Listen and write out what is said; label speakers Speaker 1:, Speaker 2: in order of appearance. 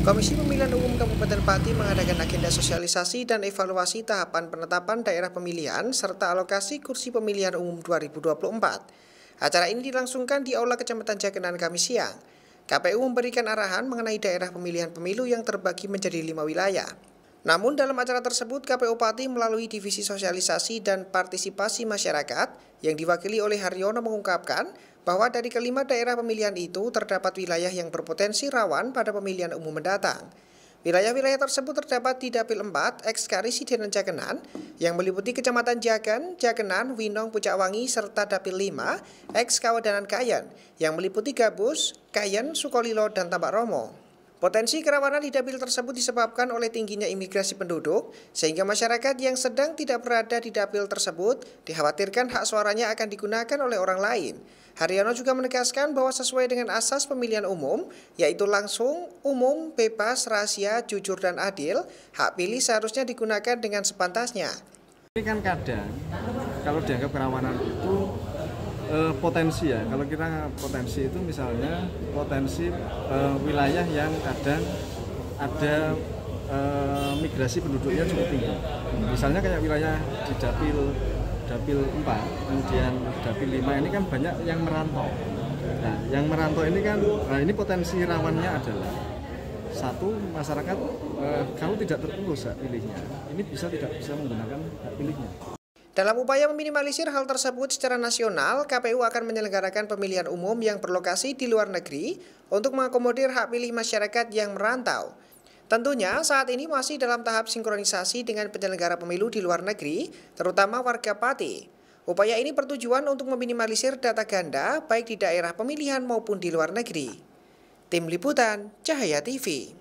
Speaker 1: Komisi Pemilihan Umum Kabupaten Pati mengadakan agenda sosialisasi dan evaluasi tahapan penetapan daerah pemilihan serta alokasi kursi pemilihan umum 2024. Acara ini dilangsungkan di Aula Kecamatan Jakenan kami siang. KPU memberikan arahan mengenai daerah pemilihan pemilu yang terbagi menjadi lima wilayah. Namun dalam acara tersebut KPU Pati melalui Divisi Sosialisasi dan Partisipasi Masyarakat yang diwakili oleh Haryono mengungkapkan bahwa dari kelima daerah pemilihan itu terdapat wilayah yang berpotensi rawan pada pemilihan umum mendatang. Wilayah-wilayah tersebut terdapat di Dapil 4, Sidenan Jagenan, yang meliputi Kecamatan Jaken, Jagenan, Winong, Pucakwangi, serta Dapil 5, Eks Kawadanan Kayen, yang meliputi Gabus, Kayan, Sukolilo, dan Tambak Romo. Potensi kerawanan di dapil tersebut disebabkan oleh tingginya imigrasi penduduk, sehingga masyarakat yang sedang tidak berada di dapil tersebut dikhawatirkan hak suaranya akan digunakan oleh orang lain. Haryono juga menegaskan bahwa sesuai dengan asas pemilihan umum, yaitu langsung, umum, bebas, rahasia, jujur, dan adil, hak pilih seharusnya digunakan dengan sepantasnya.
Speaker 2: Ini kan kadang, kalau dianggap kerawanan itu uh, potensi ya. Kalau kita potensi itu misalnya potensi uh, wilayah yang ada ada uh, eh, migrasi penduduknya cukup tinggi. Misalnya kayak wilayah di Dapil Dapil 4, kemudian Dapil 5 ini kan banyak yang merantau. Nah, yang merantau ini kan nah ini potensi rawannya adalah satu masyarakat uh, kalau tidak terurus hak pilihnya ini bisa tidak bisa menggunakan hak pilihnya
Speaker 1: dalam upaya meminimalisir hal tersebut secara nasional, KPU akan menyelenggarakan pemilihan umum yang berlokasi di luar negeri untuk mengakomodir hak pilih masyarakat yang merantau. Tentunya saat ini masih dalam tahap sinkronisasi dengan penyelenggara pemilu di luar negeri, terutama warga Pati. Upaya ini bertujuan untuk meminimalisir data ganda baik di daerah pemilihan maupun di luar negeri. Tim Liputan Cahaya TV